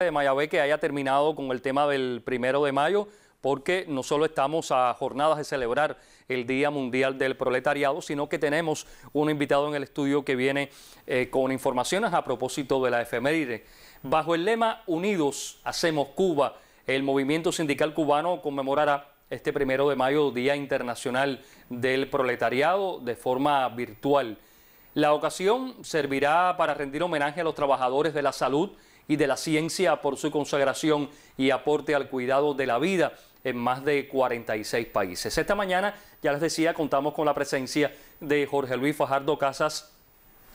de Mayabeque que haya terminado con el tema del primero de mayo, porque no solo estamos a jornadas de celebrar el Día Mundial del Proletariado, sino que tenemos un invitado en el estudio que viene eh, con informaciones a propósito de la efeméride. Bajo el lema Unidos hacemos Cuba, el movimiento sindical cubano conmemorará este primero de mayo Día Internacional del Proletariado de forma virtual. La ocasión servirá para rendir homenaje a los trabajadores de la salud, y de la Ciencia por su consagración y aporte al cuidado de la vida en más de 46 países. Esta mañana, ya les decía, contamos con la presencia de Jorge Luis Fajardo Casas.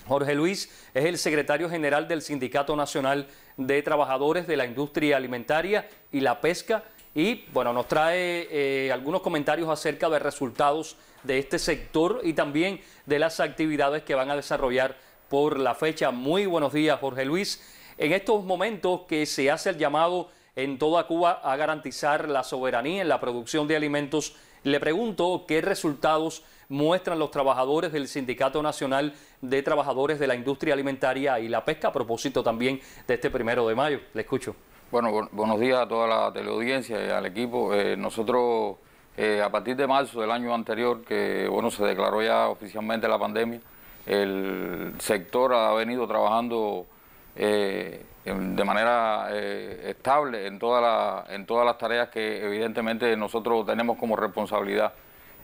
Jorge Luis es el secretario general del Sindicato Nacional de Trabajadores de la Industria Alimentaria y la Pesca y bueno, nos trae eh, algunos comentarios acerca de resultados de este sector y también de las actividades que van a desarrollar por la fecha. Muy buenos días, Jorge Luis en estos momentos que se hace el llamado en toda Cuba a garantizar la soberanía en la producción de alimentos, le pregunto qué resultados muestran los trabajadores del Sindicato Nacional de Trabajadores de la Industria Alimentaria y la Pesca a propósito también de este primero de mayo. Le escucho. Bueno, buenos días a toda la teleaudiencia y al equipo. Eh, nosotros, eh, a partir de marzo del año anterior, que bueno, se declaró ya oficialmente la pandemia, el sector ha venido trabajando eh, de manera eh, estable en, toda en todas las tareas que evidentemente nosotros tenemos como responsabilidad,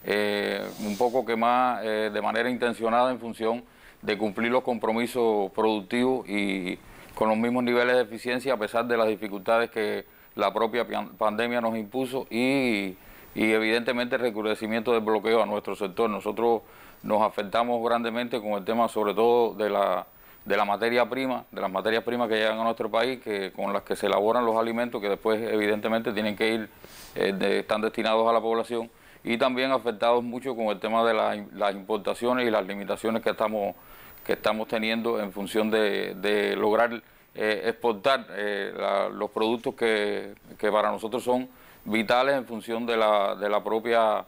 eh, un poco que más de manera intencionada en función de cumplir los compromisos productivos y con los mismos niveles de eficiencia a pesar de las dificultades que la propia pandemia nos impuso y, y evidentemente el recrudecimiento del bloqueo a nuestro sector. Nosotros nos afectamos grandemente con el tema sobre todo de la de la materia prima, de las materias primas que llegan a nuestro país, que con las que se elaboran los alimentos que después evidentemente tienen que ir, eh, están destinados a la población y también afectados mucho con el tema de las importaciones y las limitaciones que estamos que estamos teniendo en función de, lograr eh, exportar eh, los productos que, para nosotros son vitales en función de la, propia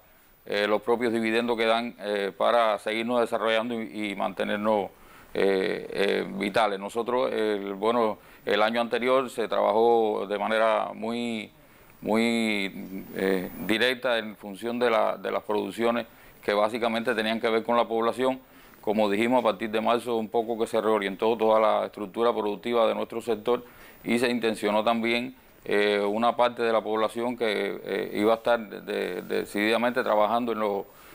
los propios dividendos que dan para seguirnos desarrollando y mantenernos eh, eh, vitales. Nosotros, el, bueno, el año anterior se trabajó de manera muy, muy eh, directa en función de, las producciones que básicamente tenían que ver con la población. Como dijimos, a partir de marzo un poco que se reorientó toda la estructura productiva de nuestro sector y se intencionó también una parte de la población que iba a estar decididamente trabajando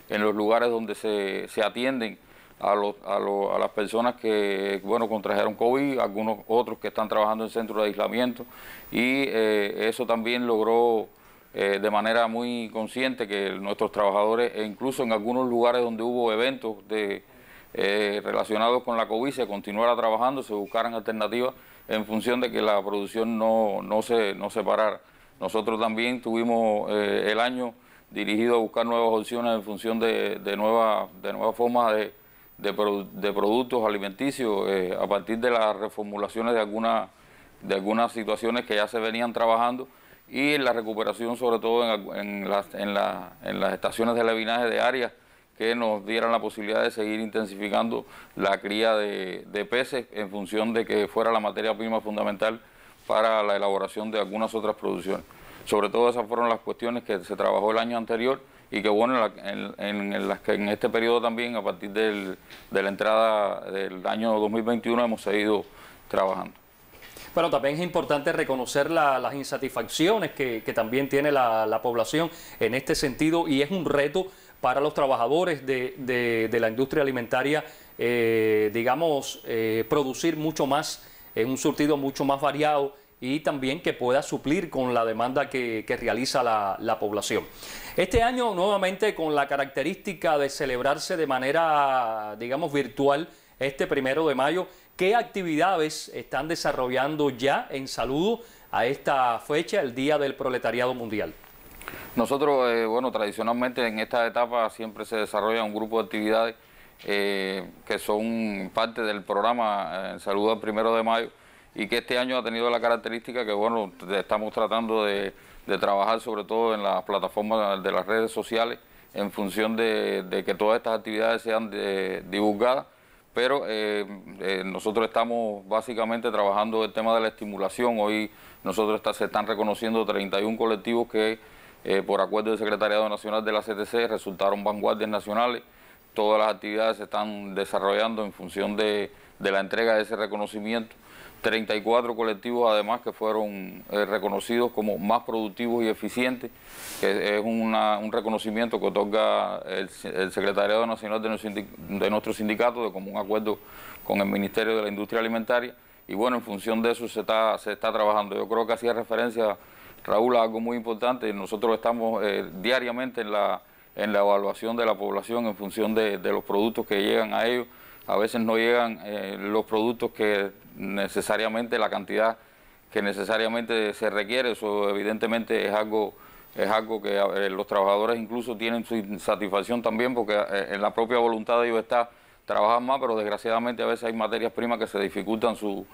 en, en los lugares donde se, se atienden a, los, a, a, las personas que bueno contrajeron COVID, algunos otros que están trabajando en centros de aislamiento y eh, eso también logró eh, de manera muy consciente que nuestros trabajadores, e incluso en algunos lugares donde hubo eventos de, eh, relacionados con la COVID, se continuara trabajando, se buscaran alternativas en función de que la producción no, se, no parara. Nosotros también tuvimos el año dirigido a buscar nuevas opciones en función de, nuevas de formas de, de, productos alimenticios eh, a partir de las reformulaciones de, alguna, de algunas situaciones que ya se venían trabajando y la recuperación sobre todo en, las, estaciones de levinaje de áreas que nos dieran la posibilidad de seguir intensificando la cría de, de, peces en función de que fuera la materia prima fundamental para la elaboración de algunas otras producciones. Sobre todo esas fueron las cuestiones que se trabajó el año anterior y que bueno, en, las que en este periodo también, a partir del, de la entrada del año 2021, hemos seguido trabajando. Bueno, también es importante reconocer las insatisfacciones que, también tiene la, población en este sentido y es un reto para los trabajadores de, la industria alimentaria, eh, digamos, eh, producir mucho más, en un surtido mucho más variado, y también que pueda suplir con la demanda que, realiza la, población. Este año, nuevamente, con la característica de celebrarse de manera, digamos, virtual, este primero de mayo, ¿qué actividades están desarrollando ya en saludo a esta fecha, el Día del Proletariado Mundial? Nosotros, eh, bueno, tradicionalmente en esta etapa siempre se desarrolla un grupo de actividades eh, que son parte del programa en eh, Saludo al Primero de Mayo, y que este año ha tenido la característica que, bueno, estamos tratando de, trabajar sobre todo en las plataformas de las redes sociales en función de, que todas estas actividades sean divulgadas, pero eh, eh, nosotros estamos básicamente trabajando el tema de la estimulación. Hoy nosotros se están reconociendo 31 colectivos que, eh, por acuerdo del Secretariado Nacional de la CTC, resultaron vanguardias nacionales. Todas las actividades se están desarrollando en función de la entrega de ese reconocimiento 34 colectivos además que fueron eh, reconocidos como más productivos y eficientes, que es un reconocimiento que otorga el, Secretariado Nacional de nuestro, sindicato de común acuerdo con el Ministerio de la Industria Alimentaria y bueno, en función de eso se está, se está trabajando. Yo creo que hacía referencia Raúl a algo muy importante, nosotros estamos eh, diariamente en la, evaluación de la población en función de los productos que llegan a ellos a veces no llegan eh, los productos que necesariamente, la cantidad que necesariamente se requiere, eso evidentemente es algo, es algo que los trabajadores incluso tienen su insatisfacción también, porque eh, en la propia voluntad de ellos está trabajar más, pero desgraciadamente a veces hay materias primas que se dificultan su,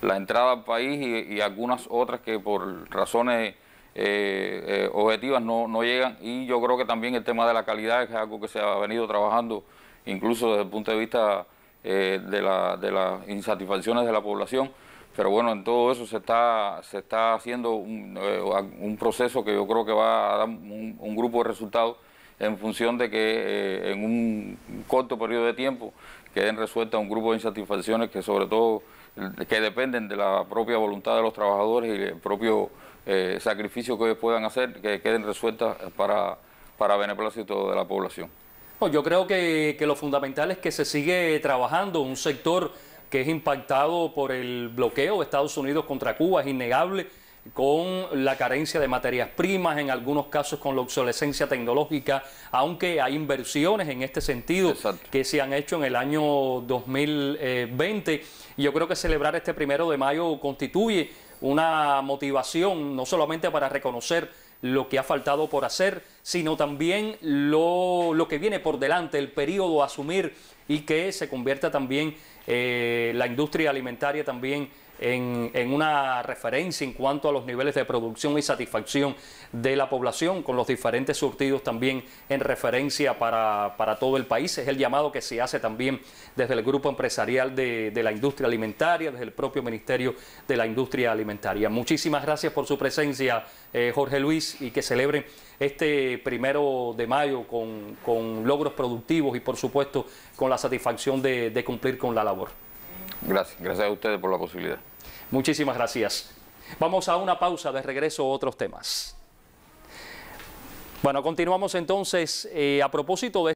la entrada al país y, algunas otras que por razones eh, objetivas no, no llegan. Y yo creo que también el tema de la calidad es algo que se ha venido trabajando incluso desde el punto de vista eh, de, la, las insatisfacciones de la población. Pero bueno, en todo eso se está, se está haciendo un, eh, proceso que yo creo que va a dar un, grupo de resultados en función de que eh, en un corto periodo de tiempo queden resueltas un grupo de insatisfacciones que sobre todo que dependen de la propia voluntad de los trabajadores y el propio sacrificio que ellos puedan hacer, que queden resueltas para, para beneplácito de la población yo creo que, lo fundamental es que se sigue trabajando un sector que es impactado por el bloqueo de Estados Unidos contra Cuba, es innegable, con la carencia de materias primas, en algunos casos con la obsolescencia tecnológica, aunque hay inversiones en este sentido que se han hecho en el año 2020. Y yo creo que celebrar este primero de mayo constituye una motivación no solamente para reconocer lo que ha faltado por hacer, sino también lo, que viene por delante, el periodo a asumir y que se convierta también eh, la industria alimentaria también en, una referencia en cuanto a los niveles de producción y satisfacción de la población con los diferentes surtidos también en referencia para, todo el país. Es el llamado que se hace también desde el Grupo Empresarial de, la Industria Alimentaria, desde el propio Ministerio de la Industria Alimentaria. Muchísimas gracias por su presencia, eh, Jorge Luis, y que celebren este primero de mayo con, logros productivos y por supuesto con la satisfacción de cumplir con la labor. Gracias, gracias a ustedes por la posibilidad. Muchísimas gracias. Vamos a una pausa, de regreso a otros temas. Bueno, continuamos entonces eh, a propósito de...